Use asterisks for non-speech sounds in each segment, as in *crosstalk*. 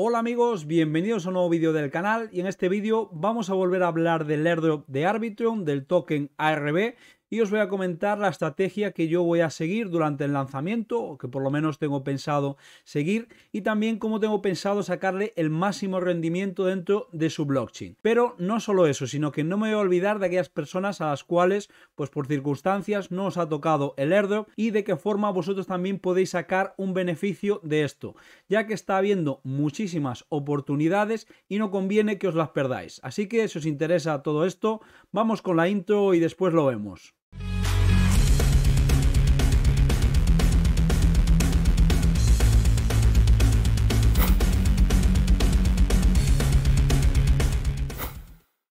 Hola amigos, bienvenidos a un nuevo vídeo del canal y en este vídeo vamos a volver a hablar del airdrop de Arbitrum, del token ARB y os voy a comentar la estrategia que yo voy a seguir durante el lanzamiento, o que por lo menos tengo pensado seguir, y también cómo tengo pensado sacarle el máximo rendimiento dentro de su blockchain. Pero no solo eso, sino que no me voy a olvidar de aquellas personas a las cuales, pues por circunstancias, no os ha tocado el airdrop y de qué forma vosotros también podéis sacar un beneficio de esto, ya que está habiendo muchísimas oportunidades y no conviene que os las perdáis. Así que si os interesa todo esto, vamos con la intro y después lo vemos.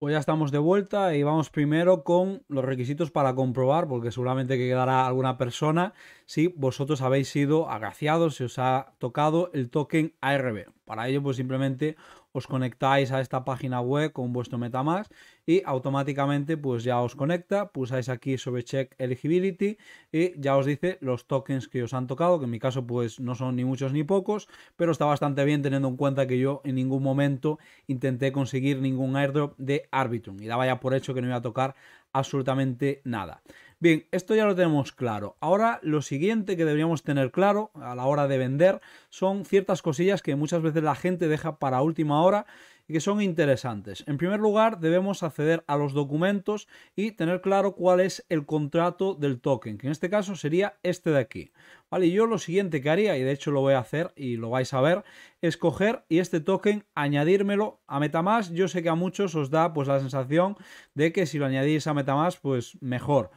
Pues ya estamos de vuelta y vamos primero con los requisitos para comprobar, porque seguramente que quedará alguna persona, si vosotros habéis sido agraciados, si os ha tocado el token ARB. Para ello, pues simplemente os conectáis a esta página web con vuestro MetaMask y automáticamente pues ya os conecta, pulsáis aquí sobre Check Eligibility y ya os dice los tokens que os han tocado, que en mi caso pues no son ni muchos ni pocos, pero está bastante bien teniendo en cuenta que yo en ningún momento intenté conseguir ningún airdrop de Arbitrum y daba ya por hecho que no iba a tocar absolutamente nada. Bien, esto ya lo tenemos claro. Ahora lo siguiente que deberíamos tener claro a la hora de vender son ciertas cosillas que muchas veces la gente deja para última hora y que son interesantes. En primer lugar, debemos acceder a los documentos y tener claro cuál es el contrato del token, que en este caso sería este de aquí. Vale, yo lo siguiente que haría, y de hecho lo voy a hacer y lo vais a ver, es coger y este token añadírmelo a Metamask. Yo sé que a muchos os da pues la sensación de que si lo añadís a Metamask, pues mejor.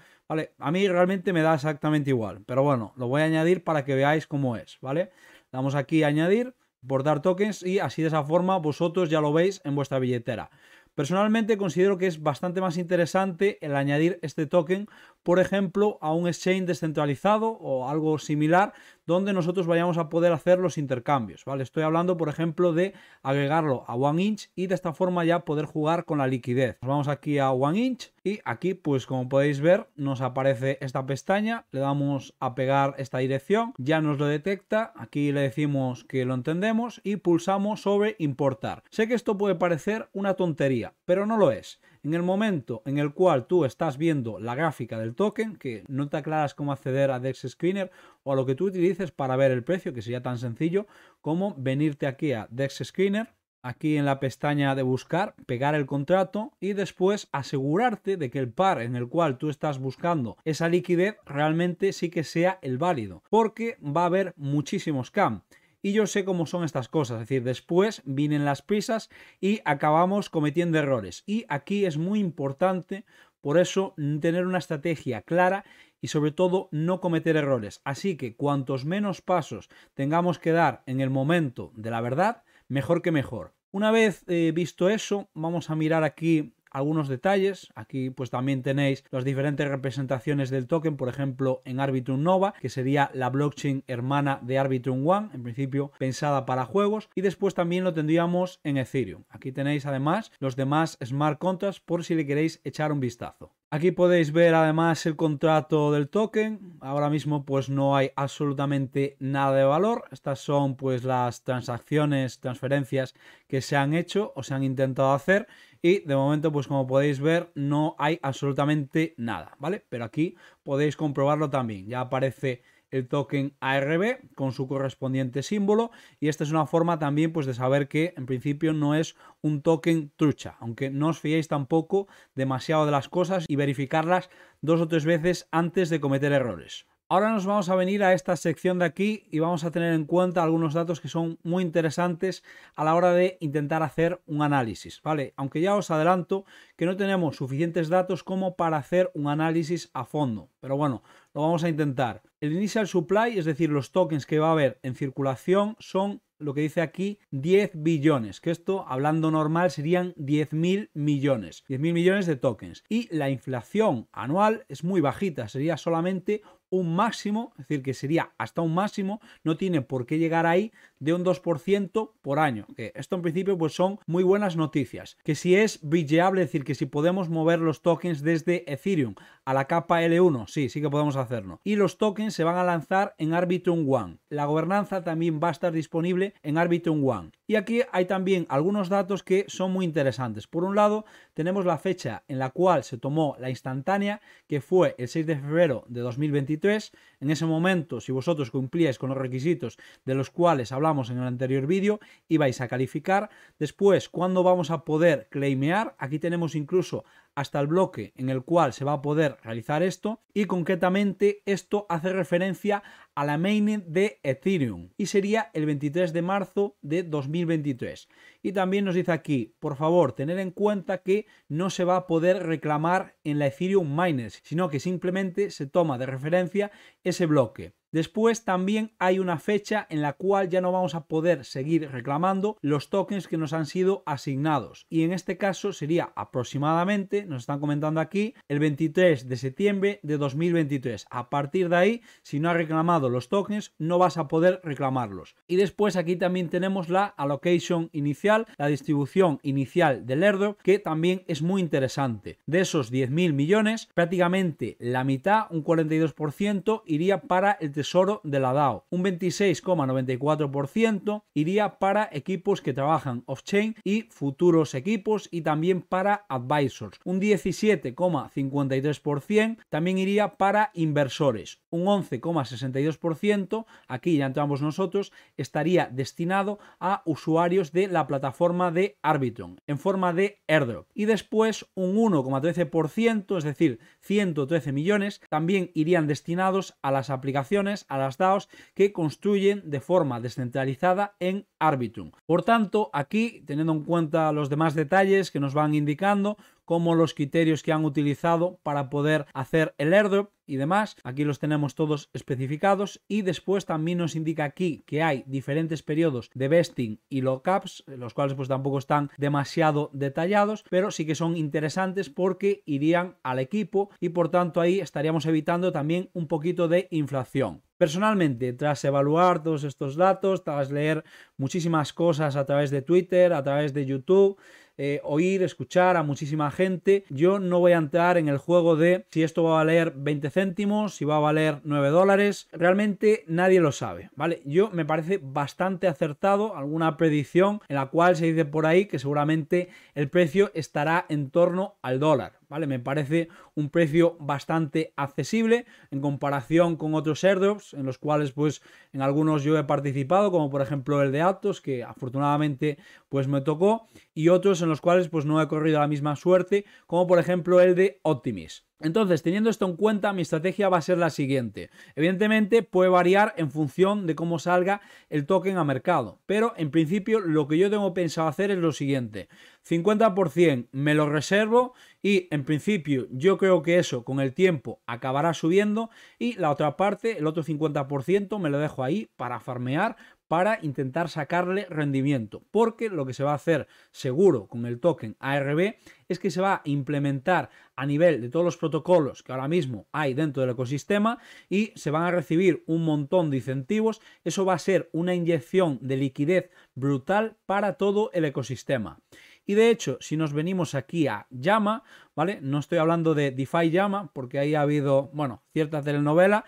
A mí realmente me da exactamente igual, pero bueno, lo voy a añadir para que veáis cómo es, ¿vale? Damos aquí a añadir, dar tokens y así de esa forma vosotros ya lo veis en vuestra billetera. Personalmente considero que es bastante más interesante el añadir este token, por ejemplo, a un exchange descentralizado o algo similar, donde nosotros vayamos a poder hacer los intercambios, ¿vale? Estoy hablando, por ejemplo, de agregarlo a 1inch y de esta forma ya poder jugar con la liquidez. Nos vamos aquí a 1inch y aquí, pues como podéis ver, nos aparece esta pestaña, le damos a pegar esta dirección, ya nos lo detecta, aquí le decimos que lo entendemos y pulsamos sobre importar. Sé que esto puede parecer una tontería, pero no lo es. En el momento en el cual tú estás viendo la gráfica del token, que no te aclaras cómo acceder a Dex Screener o a lo que tú utilices para ver el precio, que sería tan sencillo como venirte aquí a Dex Screener, aquí en la pestaña de buscar, pegar el contrato y después asegurarte de que el par en el cual tú estás buscando esa liquidez realmente sí que sea el válido, porque va a haber muchísimos CAM y yo sé cómo son estas cosas. Es decir, después vienen las prisas y acabamos cometiendo errores. Y aquí es muy importante, por eso, tener una estrategia clara y sobre todo no cometer errores. Así que cuantos menos pasos tengamos que dar en el momento de la verdad, mejor que mejor. Una vez eh, visto eso, vamos a mirar aquí algunos detalles. Aquí pues también tenéis las diferentes representaciones del token, por ejemplo en Arbitrum Nova, que sería la blockchain hermana de Arbitrum One, en principio pensada para juegos, y después también lo tendríamos en Ethereum. Aquí tenéis además los demás smart contracts por si le queréis echar un vistazo. Aquí podéis ver además el contrato del token. Ahora mismo pues no hay absolutamente nada de valor. Estas son pues las transacciones, transferencias que se han hecho o se han intentado hacer y de momento pues como podéis ver no hay absolutamente nada, ¿vale? Pero aquí podéis comprobarlo también. Ya aparece el token ARB con su correspondiente símbolo y esta es una forma también pues de saber que en principio no es un token trucha, aunque no os fiéis tampoco demasiado de las cosas y verificarlas dos o tres veces antes de cometer errores. Ahora nos vamos a venir a esta sección de aquí y vamos a tener en cuenta algunos datos que son muy interesantes a la hora de intentar hacer un análisis, ¿vale? Aunque ya os adelanto que no tenemos suficientes datos como para hacer un análisis a fondo, pero bueno, lo vamos a intentar. El initial supply, es decir, los tokens que va a haber en circulación son lo que dice aquí 10 billones, que esto hablando normal serían mil millones, mil millones de tokens. Y la inflación anual es muy bajita, sería solamente un máximo, es decir, que sería hasta un máximo, no tiene por qué llegar ahí de un 2% por año. Que esto en principio pues son muy buenas noticias. Que si es billeable, es decir, que si podemos mover los tokens desde Ethereum a la capa L1, sí, sí que podemos hacerlo. Y los tokens se van a lanzar en Arbitrum One. La gobernanza también va a estar disponible en Arbitrum One. Y aquí hay también algunos datos que son muy interesantes. Por un lado, tenemos la fecha en la cual se tomó la instantánea, que fue el 6 de febrero de 2023. En ese momento, si vosotros cumplíais con los requisitos de los cuales hablamos en el anterior vídeo, ibais a calificar. Después, ¿cuándo vamos a poder claimear? Aquí tenemos incluso hasta el bloque en el cual se va a poder realizar esto y concretamente esto hace referencia a la mainnet de Ethereum y sería el 23 de marzo de 2023. Y también nos dice aquí, por favor, tener en cuenta que no se va a poder reclamar en la Ethereum Miners, sino que simplemente se toma de referencia ese bloque. Después también hay una fecha en la cual ya no vamos a poder seguir reclamando los tokens que nos han sido asignados. Y en este caso sería aproximadamente, nos están comentando aquí, el 23 de septiembre de 2023. A partir de ahí, si no has reclamado los tokens, no vas a poder reclamarlos. Y después aquí también tenemos la allocation inicial, la distribución inicial del erdo que también es muy interesante. De esos 10.000 millones, prácticamente la mitad, un 42%, iría para el tesoro de la DAO. Un 26,94% iría para equipos que trabajan off-chain y futuros equipos y también para advisors. Un 17,53% también iría para inversores. Un 11,62%, aquí ya entramos nosotros, estaría destinado a usuarios de la plataforma de Arbitron en forma de airdrop. Y después un 1,13%, es decir, 113 millones, también irían destinados a las aplicaciones a las DAOs que construyen de forma descentralizada en Arbitrum. Por tanto, aquí, teniendo en cuenta los demás detalles que nos van indicando, como los criterios que han utilizado para poder hacer el airdrop, y demás. Aquí los tenemos todos especificados y después también nos indica aquí que hay diferentes periodos de vesting y lockups, los cuales pues tampoco están demasiado detallados, pero sí que son interesantes porque irían al equipo y por tanto ahí estaríamos evitando también un poquito de inflación. Personalmente, tras evaluar todos estos datos, tras leer muchísimas cosas a través de Twitter, a través de YouTube, eh, oír, escuchar a muchísima gente. Yo no voy a entrar en el juego de si esto va a valer 20 céntimos, si va a valer 9 dólares. Realmente nadie lo sabe, ¿vale? Yo me parece bastante acertado alguna predicción en la cual se dice por ahí que seguramente el precio estará en torno al dólar. Me parece un precio bastante accesible en comparación con otros airdrops en los cuales pues en algunos yo he participado, como por ejemplo el de Aptos, que afortunadamente pues me tocó, y otros en los cuales pues no he corrido la misma suerte, como por ejemplo el de Optimis. Entonces, teniendo esto en cuenta, mi estrategia va a ser la siguiente. Evidentemente, puede variar en función de cómo salga el token a mercado, pero en principio lo que yo tengo pensado hacer es lo siguiente. 50% me lo reservo y en principio yo creo que eso con el tiempo acabará subiendo y la otra parte, el otro 50% me lo dejo ahí para farmear, para intentar sacarle rendimiento, porque lo que se va a hacer seguro con el token ARB es que se va a implementar a nivel de todos los protocolos que ahora mismo hay dentro del ecosistema y se van a recibir un montón de incentivos. Eso va a ser una inyección de liquidez brutal para todo el ecosistema. Y de hecho, si nos venimos aquí a Llama, ¿vale? No estoy hablando de DeFi Llama porque ahí ha habido, bueno, cierta telenovela,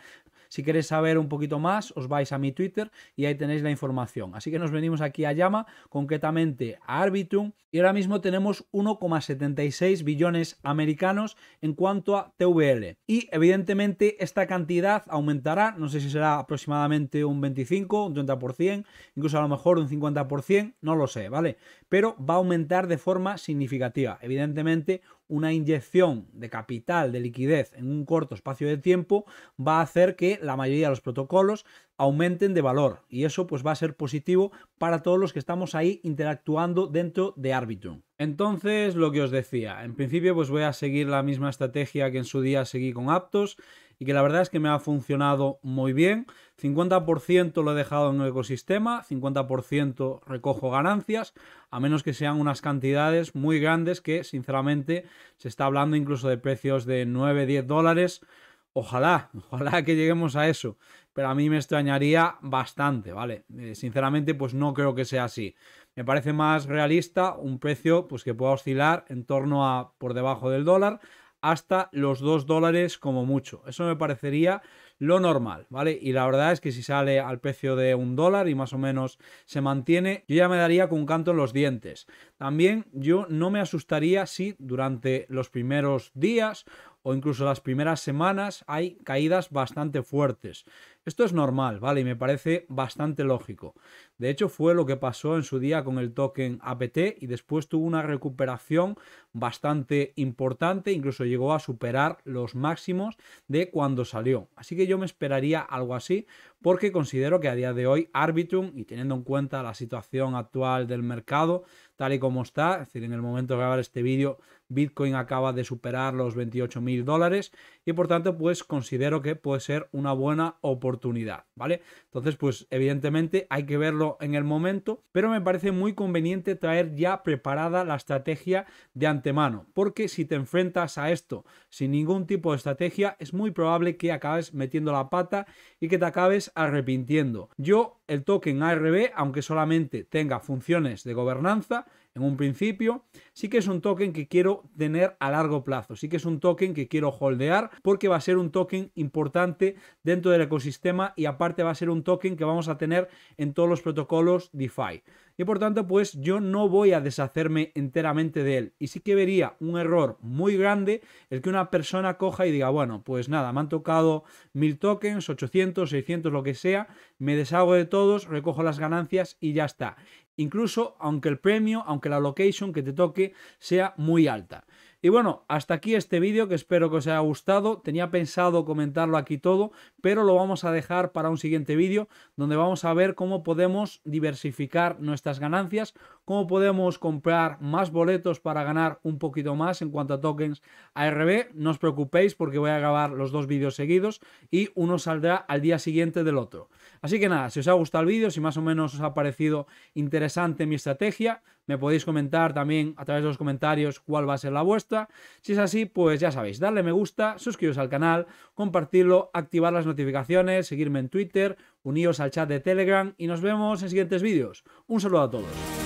si queréis saber un poquito más, os vais a mi Twitter y ahí tenéis la información. Así que nos venimos aquí a Llama, concretamente a Arbitrum, y ahora mismo tenemos 1,76 billones americanos en cuanto a TVL. Y evidentemente esta cantidad aumentará, no sé si será aproximadamente un 25, un 30%, incluso a lo mejor un 50%, no lo sé, ¿vale? pero va a aumentar de forma significativa. Evidentemente, una inyección de capital, de liquidez en un corto espacio de tiempo va a hacer que la mayoría de los protocolos aumenten de valor y eso pues va a ser positivo para todos los que estamos ahí interactuando dentro de Arbitrum. Entonces, lo que os decía, en principio pues voy a seguir la misma estrategia que en su día seguí con Aptos y que la verdad es que me ha funcionado muy bien. 50% lo he dejado en el ecosistema, 50% recojo ganancias, a menos que sean unas cantidades muy grandes que sinceramente se está hablando incluso de precios de 9, 10 dólares. Ojalá, *laughs* ojalá que lleguemos a eso, pero a mí me extrañaría bastante, ¿vale? Eh, sinceramente, pues no creo que sea así. Me parece más realista un precio pues, que pueda oscilar en torno a por debajo del dólar hasta los 2 dólares como mucho. Eso me parecería lo normal, ¿vale? Y la verdad es que si sale al precio de un dólar y más o menos se mantiene, yo ya me daría con un canto en los dientes. También yo no me asustaría si durante los primeros días o incluso las primeras semanas hay caídas bastante fuertes. Esto es normal, ¿vale? Y me parece bastante lógico. De hecho, fue lo que pasó en su día con el token APT y después tuvo una recuperación bastante importante, incluso llegó a superar los máximos de cuando salió. Así que yo me esperaría algo así porque considero que a día de hoy Arbitrum, y teniendo en cuenta la situación actual del mercado, tal y como está, es decir, en el momento de grabar este vídeo Bitcoin acaba de superar los 28 mil dólares y por tanto pues considero que puede ser una buena oportunidad, ¿vale? Entonces pues evidentemente hay que verlo en el momento, pero me parece muy conveniente traer ya preparada la estrategia de antemano, porque si te enfrentas a esto sin ningún tipo de estrategia es muy probable que acabes metiendo la pata y que te acabes arrepintiendo. Yo el token ARB, aunque solamente tenga funciones de gobernanza, en un principio, sí que es un token que quiero tener a largo plazo. Sí que es un token que quiero holdear porque va a ser un token importante dentro del ecosistema y aparte va a ser un token que vamos a tener en todos los protocolos DeFi y por tanto pues yo no voy a deshacerme enteramente de él. Y sí que vería un error muy grande el que una persona coja y diga, bueno, pues nada, me han tocado 1000 tokens, 800, 600, lo que sea, me deshago de todos, recojo las ganancias y ya está. Incluso aunque el premio, aunque la location que te toque sea muy alta. Y bueno, hasta aquí este vídeo que espero que os haya gustado. Tenía pensado comentarlo aquí todo, pero lo vamos a dejar para un siguiente vídeo donde vamos a ver cómo podemos diversificar nuestras ganancias, cómo podemos comprar más boletos para ganar un poquito más en cuanto a tokens ARB. No os preocupéis porque voy a grabar los dos vídeos seguidos y uno saldrá al día siguiente del otro. Así que nada, si os ha gustado el vídeo, si más o menos os ha parecido interesante mi estrategia, me podéis comentar también a través de los comentarios cuál va a ser la vuestra. Si es así, pues ya sabéis, darle me gusta, suscribiros al canal, compartirlo, activar las notificaciones, seguirme en Twitter, uniros al chat de Telegram y nos vemos en siguientes vídeos. Un saludo a todos.